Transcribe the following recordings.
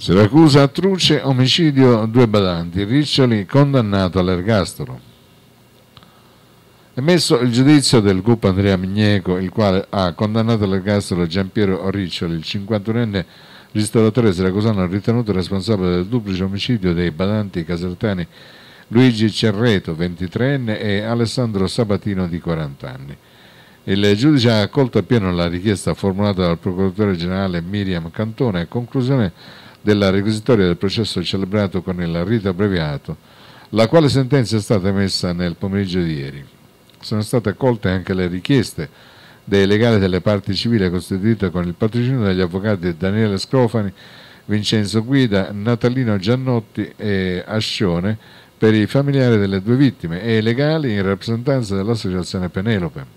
Siracusa, truce, omicidio, due badanti, Riccioli condannato all'ergastolo. Emesso il giudizio del GUP Andrea Migneco, il quale ha condannato all'ergastolo Giampiero Riccioli, il 51enne ristoratore siracusano ritenuto responsabile del duplice omicidio dei badanti casertani Luigi Cerreto, 23enne, e Alessandro Sabatino, di 40 anni. Il giudice ha accolto appieno la richiesta formulata dal procuratore generale Miriam Cantone a conclusione della requisitoria del processo celebrato con il rito abbreviato, la quale sentenza è stata emessa nel pomeriggio di ieri. Sono state accolte anche le richieste dei legali delle parti civili costituite con il patrocinio degli avvocati Daniele Scrofani, Vincenzo Guida, Natalino Giannotti e Ascione per i familiari delle due vittime e i legali in rappresentanza dell'associazione Penelope.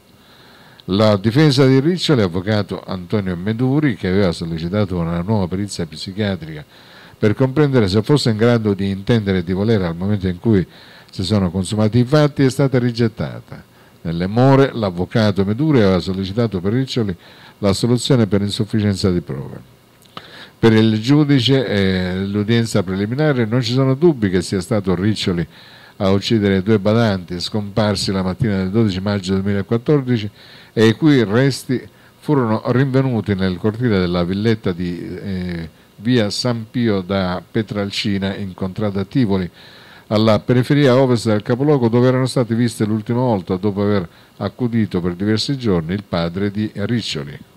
La difesa di Riccia, l'avvocato Antonio Meduri, che aveva sollecitato una nuova perizia psichiatrica per comprendere se fosse in grado di intendere e di volere al momento in cui si sono consumati i fatti, è stata rigettata. Nelle more l'avvocato Meduri aveva sollecitato per Riccioli la soluzione per insufficienza di prove. Per il giudice e l'udienza preliminare non ci sono dubbi che sia stato Riccioli a uccidere due badanti scomparsi la mattina del 12 maggio 2014 e i cui resti furono rinvenuti nel cortile della villetta di eh, via San Pio da Petralcina incontrata a Tivoli alla periferia ovest del capoluogo dove erano state viste l'ultima volta dopo aver accudito per diversi giorni il padre di Riccioli.